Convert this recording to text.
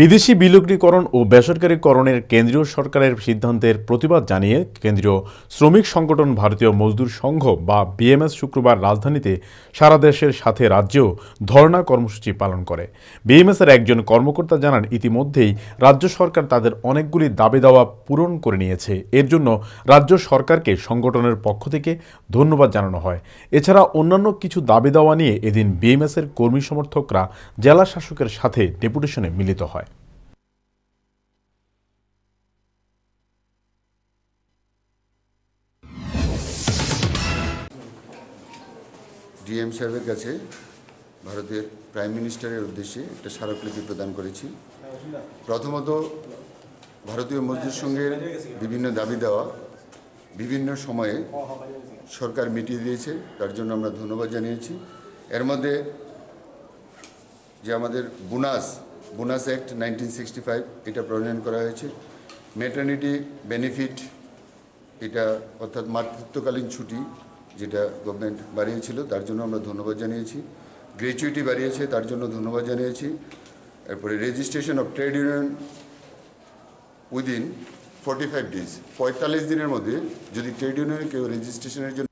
বিদেশি বিলগ্নীকরণ ও বেসরকারীকরণের কেন্দ্রীয় সরকারের সিদ্ধান্তের প্রতিবাদ জানিয়ে কেন্দ্রীয় শ্রমিক সংগঠন ভারতীয় মজদুর সংঘ বা বিএমএস শুক্রবার রাজধানীতে সারা দেশের সাথে রাজ্যেও ধর্ণা কর্মসূচি পালন করে বিএমএসের একজন কর্মকর্তা জানান ইতিমধ্যেই রাজ্য সরকার তাদের অনেকগুলি দাবি দাওয়া পূরণ করে নিয়েছে এর জন্য রাজ্য সরকারকে সংগঠনের পক্ষ থেকে ধন্যবাদ জানানো হয় এছাড়া অন্যান্য কিছু দাবি দাওয়া নিয়ে এদিন বিএমএসের কর্মী সমর্থকরা জেলা শাসকের সাথে ডেপুটেশনে মিলিত হয় ডিএম সাহেবের কাছে ভারতের প্রাইম মিনিস্টারের উদ্দেশ্যে একটা স্মারকলিপি প্রদান করেছি প্রথমত ভারতীয় মজদুর সংঘের বিভিন্ন দাবি দেওয়া বিভিন্ন সময়ে সরকার মিটিয়ে দিয়েছে তার জন্য আমরা ধন্যবাদ জানিয়েছি এর মধ্যে যে আমাদের bonus bonus act nineteen sixty five এটা প্রণয়ন করা হয়েছে মেটার্নিটি বেনিফিট এটা অর্থাৎ মাতৃত্বকালীন ছুটি যেটা গভর্নমেন্ট বাড়িয়েছিল তার জন্য আমরা ধন্যবাদ জানিয়েছি গ্র্যাচুইটি বাড়িয়েছে তার জন্য ধন্যবাদ জানিয়েছি এরপরে registration of trade union within forty five days পঁয়তাল্লিশ দিনের মধ্যে যদি ট্রেড ইউনিয়নে কেউ রেজিস্ট্রেশনের জন্য